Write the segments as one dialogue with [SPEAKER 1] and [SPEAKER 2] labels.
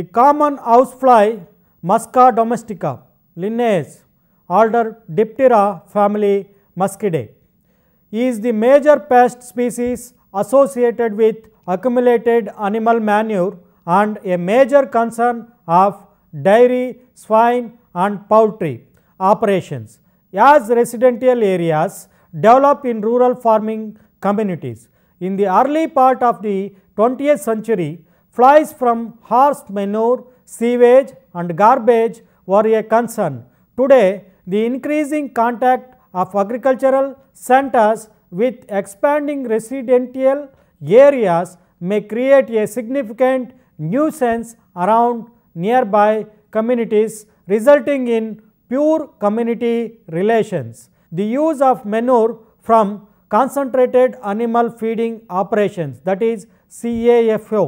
[SPEAKER 1] The common housefly Musca domestica, Linnaeus, order Diptera family Muscidae, is the major pest species associated with accumulated animal manure and a major concern of dairy, swine and poultry operations as residential areas develop in rural farming communities. In the early part of the 20th century, Flies from horse manure, sewage and garbage were a concern. Today, the increasing contact of agricultural centers with expanding residential areas may create a significant nuisance around nearby communities resulting in pure community relations. The use of manure from concentrated animal feeding operations that is CAFO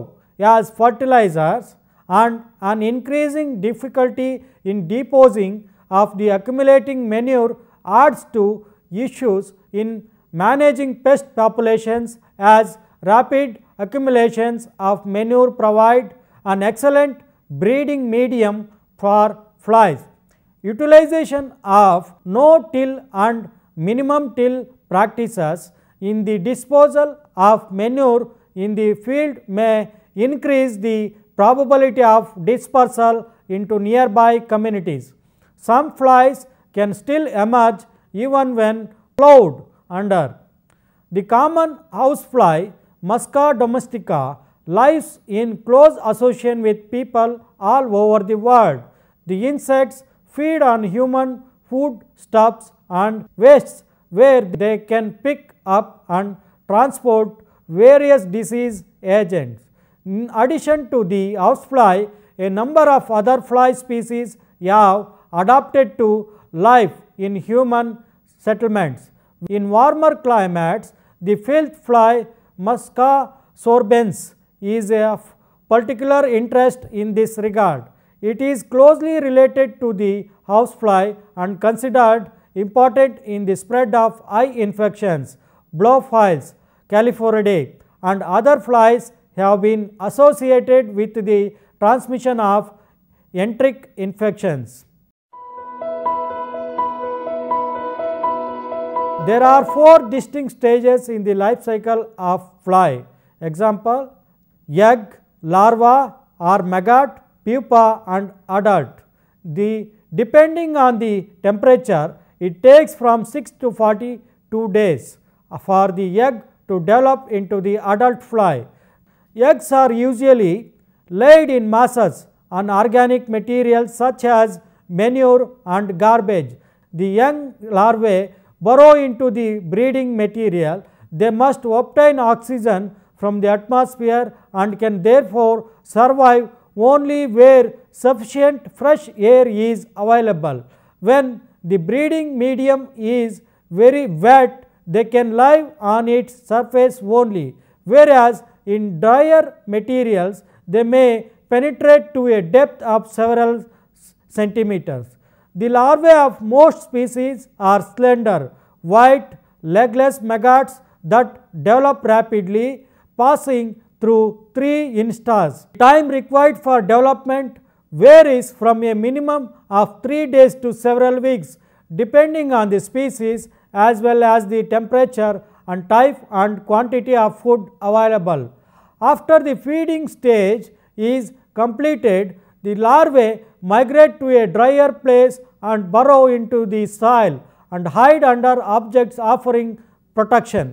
[SPEAKER 1] as fertilizers and an increasing difficulty in deposing of the accumulating manure adds to issues in managing pest populations as rapid accumulations of manure provide an excellent breeding medium for flies. Utilization of no-till and minimum-till practices in the disposal of manure in the field may increase the probability of dispersal into nearby communities. Some flies can still emerge even when plowed under. The common housefly Musca domestica lives in close association with people all over the world. The insects feed on human food stuffs and wastes where they can pick up and transport various disease agents in addition to the housefly, a number of other fly species have adapted to life in human settlements. In warmer climates, the filth fly Musca sorbens is of particular interest in this regard. It is closely related to the housefly and considered important in the spread of eye infections, blowflies, caliphoridae and other flies have been associated with the transmission of enteric infections. There are four distinct stages in the life cycle of fly. Example, egg, larva or maggot, pupa and adult. The depending on the temperature, it takes from 6 to 42 days for the egg to develop into the adult fly. Eggs are usually laid in masses on organic material such as manure and garbage. The young larvae burrow into the breeding material. They must obtain oxygen from the atmosphere and can therefore survive only where sufficient fresh air is available. When the breeding medium is very wet, they can live on its surface only, whereas in drier materials they may penetrate to a depth of several centimeters. The larvae of most species are slender, white, legless maggots that develop rapidly passing through 3 instars. Time required for development varies from a minimum of 3 days to several weeks depending on the species as well as the temperature and type and quantity of food available. After the feeding stage is completed, the larvae migrate to a drier place and burrow into the soil and hide under objects offering protection.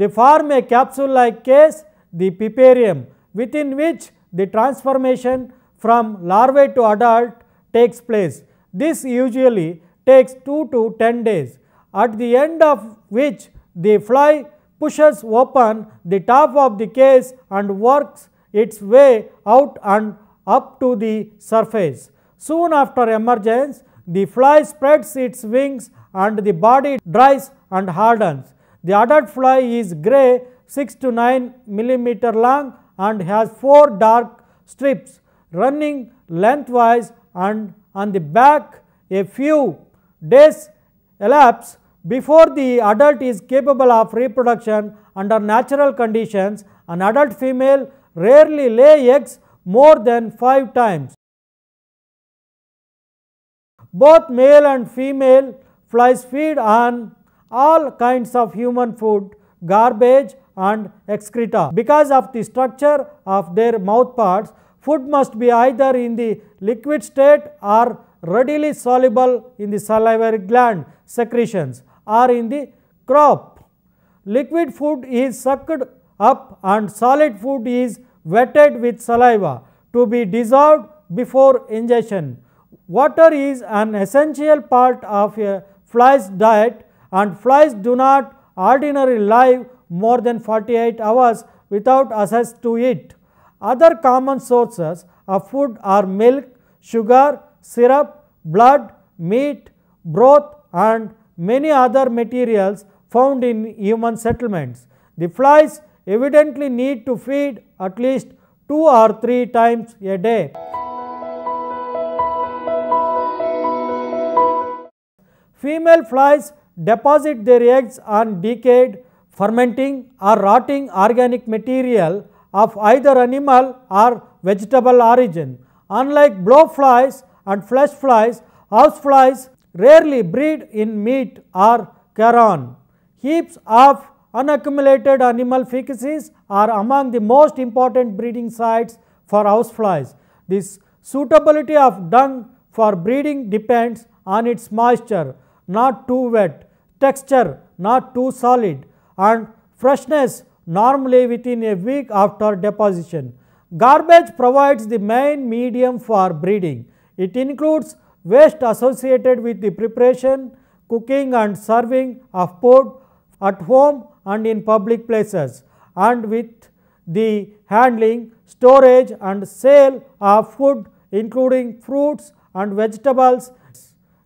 [SPEAKER 1] They form a capsule like case, the piparium, within which the transformation from larvae to adult takes place. This usually takes 2 to 10 days, at the end of which the fly pushes open the top of the case and works its way out and up to the surface. Soon after emergence, the fly spreads its wings and the body dries and hardens. The adult fly is grey 6 to 9 millimeter long and has 4 dark strips running lengthwise and on the back a few days elapse before the adult is capable of reproduction under natural conditions, an adult female rarely lay eggs more than 5 times. Both male and female flies feed on all kinds of human food, garbage and excreta. Because of the structure of their mouth parts, food must be either in the liquid state or readily soluble in the salivary gland secretions. Are in the crop. Liquid food is sucked up and solid food is wetted with saliva to be dissolved before ingestion. Water is an essential part of a fly's diet and flies do not ordinarily live more than 48 hours without access to it. Other common sources of food are milk, sugar, syrup, blood, meat, broth and many other materials found in human settlements. The flies evidently need to feed at least 2 or 3 times a day. Female flies deposit their eggs on decayed, fermenting or rotting organic material of either animal or vegetable origin. Unlike blowflies and flesh flies, house flies rarely breed in meat or carrion. Heaps of unaccumulated animal feces are among the most important breeding sites for houseflies. This suitability of dung for breeding depends on its moisture, not too wet, texture, not too solid and freshness normally within a week after deposition. Garbage provides the main medium for breeding. It includes waste associated with the preparation, cooking and serving of food at home and in public places and with the handling, storage and sale of food including fruits and vegetables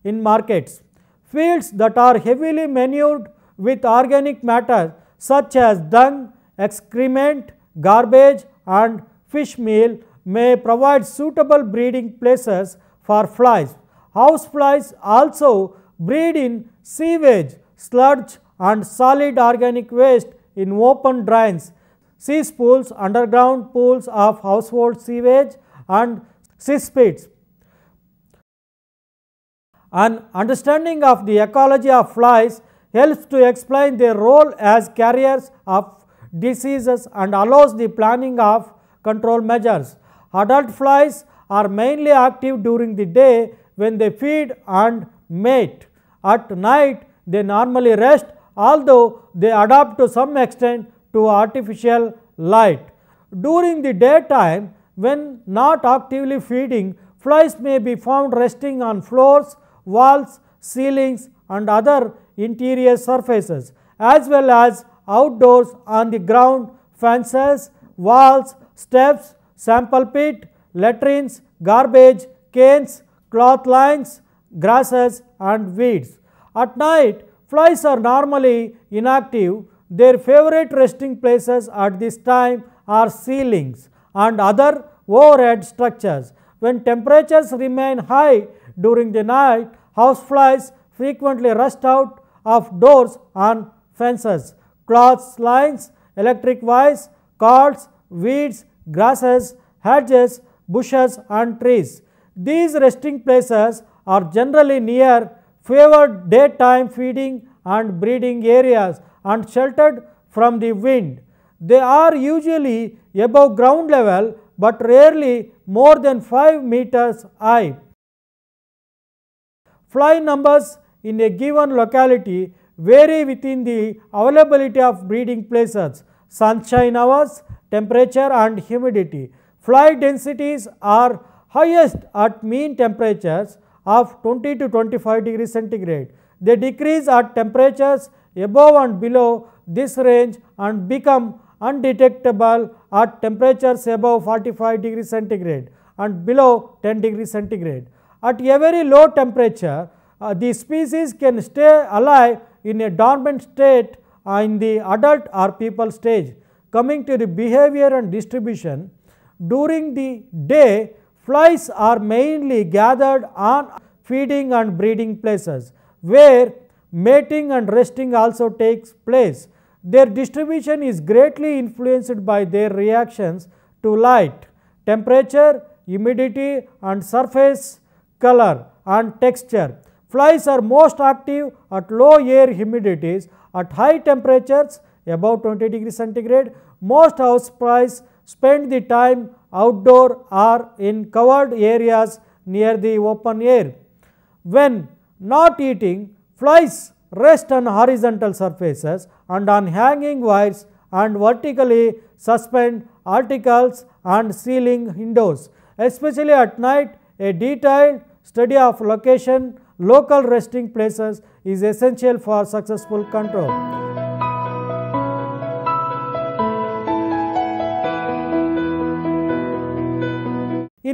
[SPEAKER 1] in markets. Fields that are heavily manured with organic matter such as dung, excrement, garbage and fish meal may provide suitable breeding places for flies. Houseflies also breed in sewage, sludge and solid organic waste in open drains, cesspools, underground pools of household sewage and cesspits. An understanding of the ecology of flies helps to explain their role as carriers of diseases and allows the planning of control measures. Adult flies are mainly active during the day when they feed and mate. At night they normally rest although they adapt to some extent to artificial light. During the daytime when not actively feeding flies may be found resting on floors, walls, ceilings and other interior surfaces as well as outdoors on the ground, fences, walls, steps, sample pit, latrines, garbage, canes, cloth lines, grasses and weeds. At night, flies are normally inactive. Their favorite resting places at this time are ceilings and other overhead structures. When temperatures remain high during the night, houseflies frequently rust out of doors and fences. Cloth lines, electric wires, cords, weeds, grasses, hedges, bushes and trees. These resting places are generally near favored daytime feeding and breeding areas and sheltered from the wind. They are usually above ground level, but rarely more than 5 meters high. Fly numbers in a given locality vary within the availability of breeding places, sunshine hours, temperature and humidity. Fly densities are highest at mean temperatures of 20 to 25 degree centigrade. They decrease at temperatures above and below this range and become undetectable at temperatures above 45 degree centigrade and below 10 degree centigrade. At a very low temperature, uh, the species can stay alive in a dormant state uh, in the adult or people stage. Coming to the behavior and distribution, during the day Flies are mainly gathered on feeding and breeding places where mating and resting also takes place. Their distribution is greatly influenced by their reactions to light, temperature, humidity and surface color and texture. Flies are most active at low air humidities, at high temperatures above 20 degree centigrade. Most house flies spend the time outdoor or in covered areas near the open air. When not eating, flies rest on horizontal surfaces and on hanging wires and vertically suspend articles and ceiling windows. Especially at night, a detailed study of location, local resting places is essential for successful control.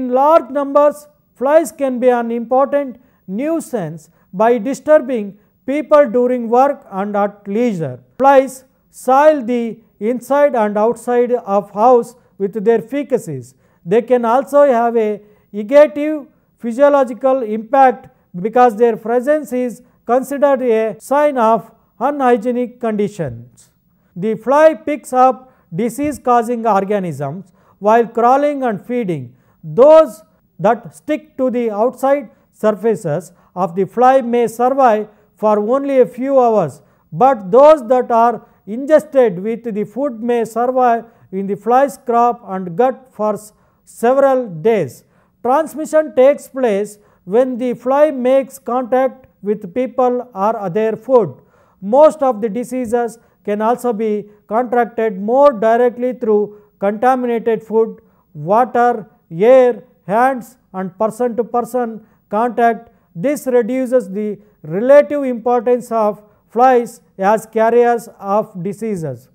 [SPEAKER 1] in large numbers flies can be an important nuisance by disturbing people during work and at leisure. Flies soil the inside and outside of house with their feces. They can also have a negative physiological impact because their presence is considered a sign of unhygienic conditions. The fly picks up disease causing organisms while crawling and feeding. Those that stick to the outside surfaces of the fly may survive for only a few hours, but those that are ingested with the food may survive in the fly's crop and gut for several days. Transmission takes place when the fly makes contact with people or their food. Most of the diseases can also be contracted more directly through contaminated food, water, air, hands and person to person contact. This reduces the relative importance of flies as carriers of diseases.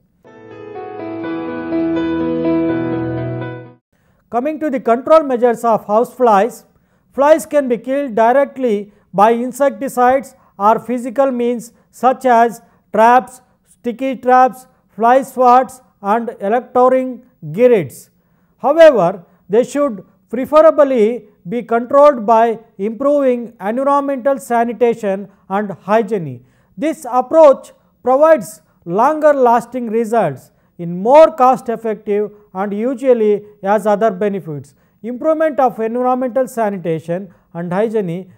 [SPEAKER 1] Coming to the control measures of house flies, flies can be killed directly by insecticides or physical means such as traps, sticky traps, fly swats and electroring girids. However, they should preferably be controlled by improving environmental sanitation and hygiene. This approach provides longer lasting results in more cost effective and usually has other benefits. Improvement of environmental sanitation and hygiene,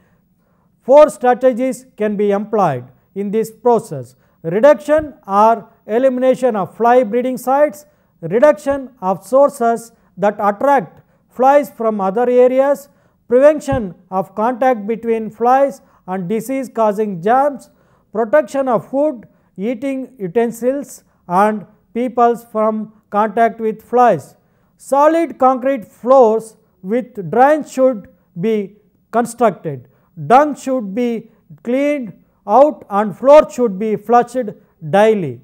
[SPEAKER 1] four strategies can be employed in this process. Reduction or elimination of fly breeding sites, reduction of sources that attract flies from other areas, prevention of contact between flies and disease causing germs, protection of food, eating utensils and peoples from contact with flies. Solid concrete floors with drains should be constructed. Dung should be cleaned out and floor should be flushed daily.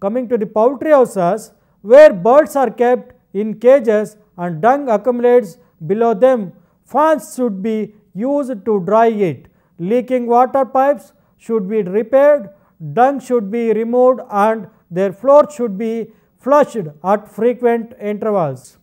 [SPEAKER 1] Coming to the poultry houses where birds are kept in cages and dung accumulates below them, fans should be used to dry it. Leaking water pipes should be repaired, dung should be removed and their floor should be flushed at frequent intervals.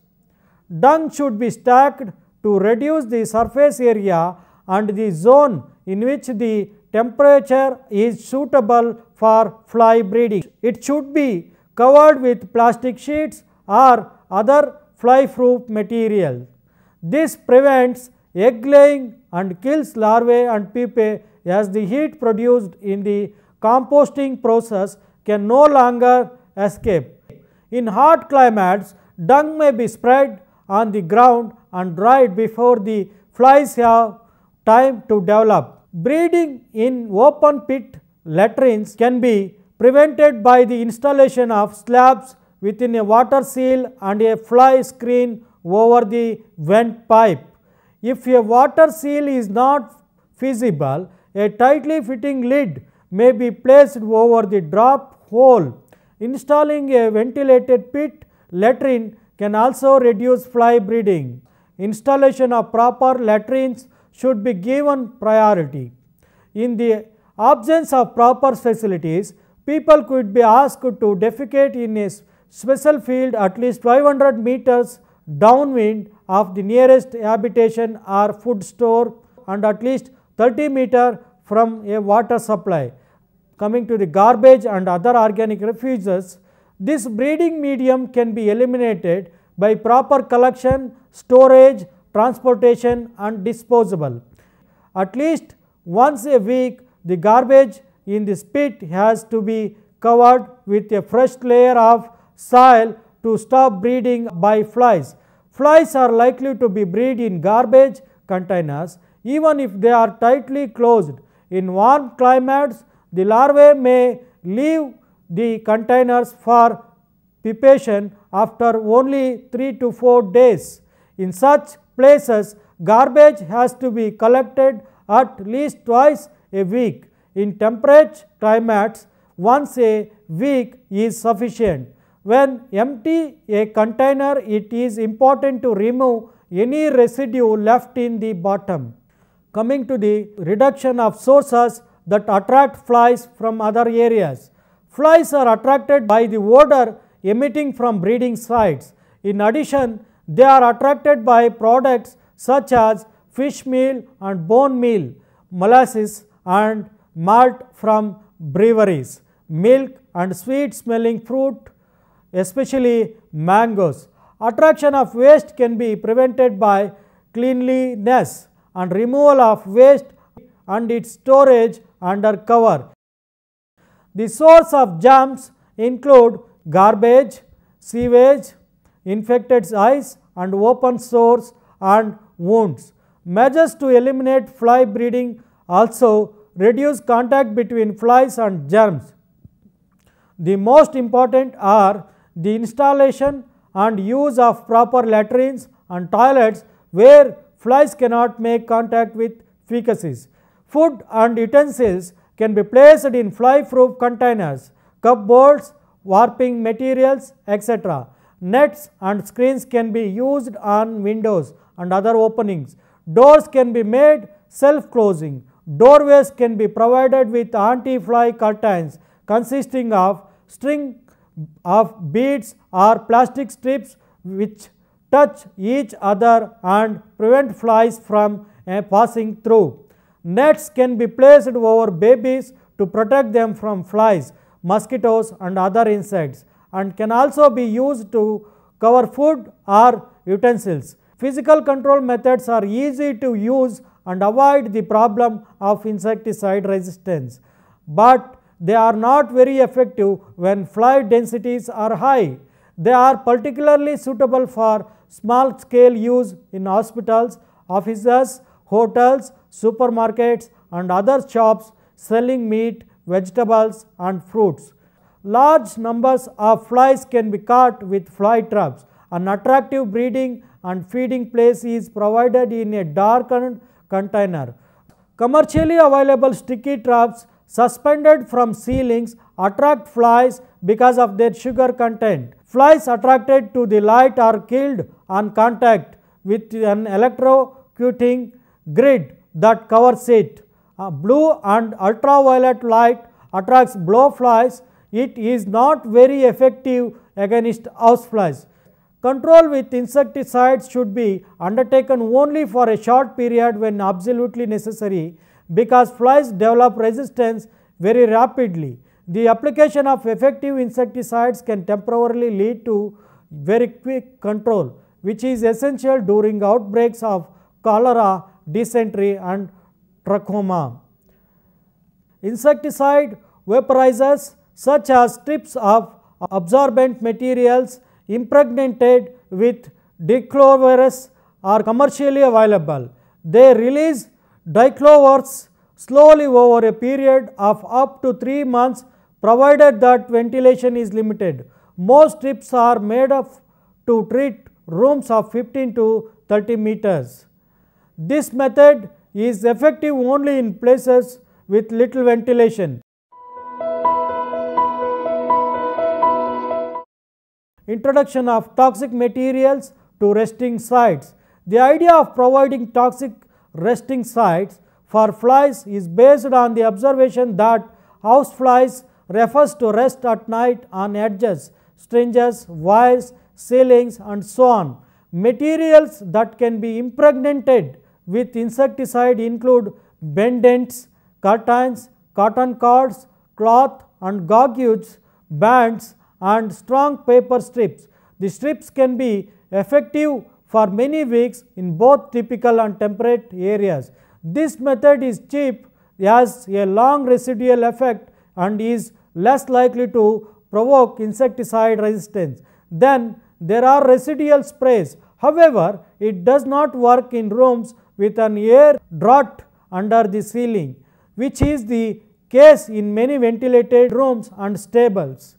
[SPEAKER 1] Dung should be stacked to reduce the surface area and the zone in which the temperature is suitable for fly breeding. It should be covered with plastic sheets or other fly proof material. This prevents egg laying and kills larvae and pupae as the heat produced in the composting process can no longer escape. In hot climates, dung may be spread on the ground and dried before the flies have time to develop. Breeding in open pit latrines can be prevented by the installation of slabs within a water seal and a fly screen over the vent pipe. If a water seal is not feasible, a tightly fitting lid may be placed over the drop hole. Installing a ventilated pit latrine can also reduce fly breeding. Installation of proper latrines should be given priority. In the absence of proper facilities, people could be asked to defecate in a special field at least 500 meters downwind of the nearest habitation or food store and at least 30 meter from a water supply. Coming to the garbage and other organic refuges, this breeding medium can be eliminated by proper collection, storage, transportation and disposable. At least once a week, the garbage in this pit has to be covered with a fresh layer of soil to stop breeding by flies. Flies are likely to be bred in garbage containers even if they are tightly closed. In warm climates, the larvae may leave the containers for pupation after only 3 to 4 days. In such places, garbage has to be collected at least twice a week. In temperate climates, once a week is sufficient when empty a container it is important to remove any residue left in the bottom. Coming to the reduction of sources that attract flies from other areas. Flies are attracted by the odor emitting from breeding sites. In addition, they are attracted by products such as fish meal and bone meal, molasses and malt from breweries, milk and sweet smelling fruit especially mangoes. Attraction of waste can be prevented by cleanliness and removal of waste and its storage under cover. The source of germs include garbage, sewage, infected eyes and open sores and wounds. Measures to eliminate fly breeding also reduce contact between flies and germs. The most important are the installation and use of proper latrines and toilets where flies cannot make contact with feces. Food and utensils can be placed in fly-proof containers, cupboards, warping materials, etc. Nets and screens can be used on windows and other openings. Doors can be made self-closing. Doorways can be provided with anti-fly curtains consisting of string of beads or plastic strips which touch each other and prevent flies from uh, passing through. Nets can be placed over babies to protect them from flies, mosquitoes and other insects and can also be used to cover food or utensils. Physical control methods are easy to use and avoid the problem of insecticide resistance. But they are not very effective when fly densities are high. They are particularly suitable for small scale use in hospitals, offices, hotels, supermarkets and other shops selling meat, vegetables and fruits. Large numbers of flies can be caught with fly traps. An attractive breeding and feeding place is provided in a darkened container. Commercially available sticky traps suspended from ceilings attract flies because of their sugar content. Flies attracted to the light are killed on contact with an electrocuting grid that covers it. Uh, blue and ultraviolet light attracts blowflies. It is not very effective against houseflies. Control with insecticides should be undertaken only for a short period when absolutely necessary because flies develop resistance very rapidly. The application of effective insecticides can temporarily lead to very quick control which is essential during outbreaks of cholera, dysentery and trachoma. Insecticide vaporizers such as strips of absorbent materials impregnated with dichlorvirus are commercially available. They release Diclovers slowly over a period of up to 3 months provided that ventilation is limited. Most strips are made of to treat rooms of 15 to 30 meters. This method is effective only in places with little ventilation. Introduction of toxic materials to resting sites. The idea of providing toxic resting sites for flies is based on the observation that house flies refers to rest at night on edges, stringes, wires, ceilings and so on. Materials that can be impregnated with insecticide include bendants, curtains, cotton cords, cloth and gauges, bands and strong paper strips. The strips can be effective for many weeks in both typical and temperate areas. This method is cheap, has a long residual effect and is less likely to provoke insecticide resistance. Then there are residual sprays. However, it does not work in rooms with an air draught under the ceiling, which is the case in many ventilated rooms and stables.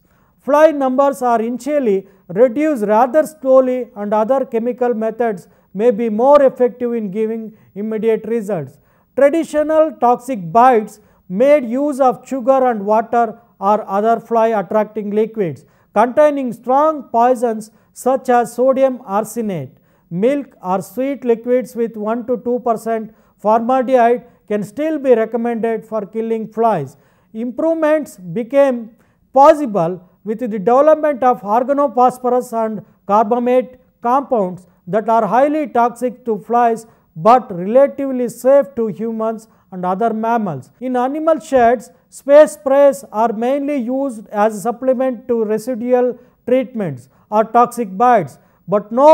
[SPEAKER 1] Fly numbers are initially reduced rather slowly and other chemical methods may be more effective in giving immediate results. Traditional toxic bites made use of sugar and water or other fly attracting liquids containing strong poisons such as sodium arsenate. Milk or sweet liquids with 1 to 2 percent formaldehyde can still be recommended for killing flies. Improvements became possible with the development of organophosphorus and carbamate compounds that are highly toxic to flies but relatively safe to humans and other mammals. In animal sheds, space sprays are mainly used as a supplement to residual treatments or toxic bites, but no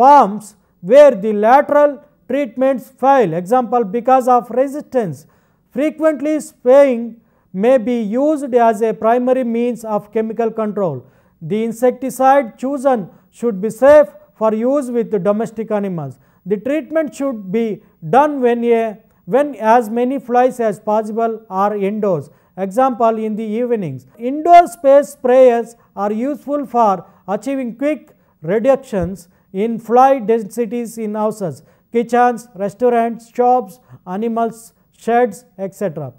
[SPEAKER 1] farms where the lateral treatments fail, example because of resistance. Frequently spraying may be used as a primary means of chemical control. The insecticide chosen should be safe for use with domestic animals. The treatment should be done when, a, when as many flies as possible are indoors. Example in the evenings. Indoor space sprayers are useful for achieving quick reductions in fly densities in houses, kitchens, restaurants, shops, animals, sheds, etc.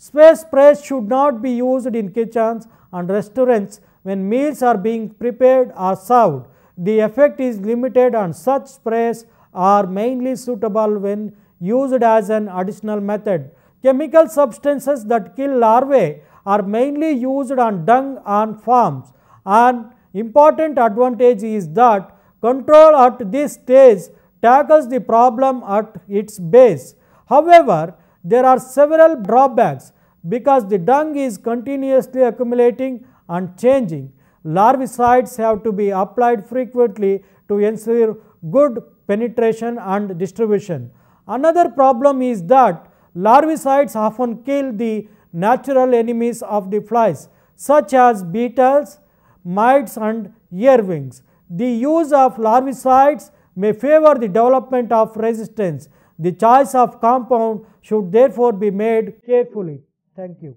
[SPEAKER 1] Space press should not be used in kitchens and restaurants when meals are being prepared or served. The effect is limited and such sprays are mainly suitable when used as an additional method. Chemical substances that kill larvae are mainly used on dung on farms. An important advantage is that control at this stage tackles the problem at its base. However, there are several drawbacks because the dung is continuously accumulating and changing. Larvicides have to be applied frequently to ensure good penetration and distribution. Another problem is that larvicides often kill the natural enemies of the flies such as beetles, mites and earwings. The use of larvicides may favor the development of resistance the choice of compound should therefore be made carefully. Thank you.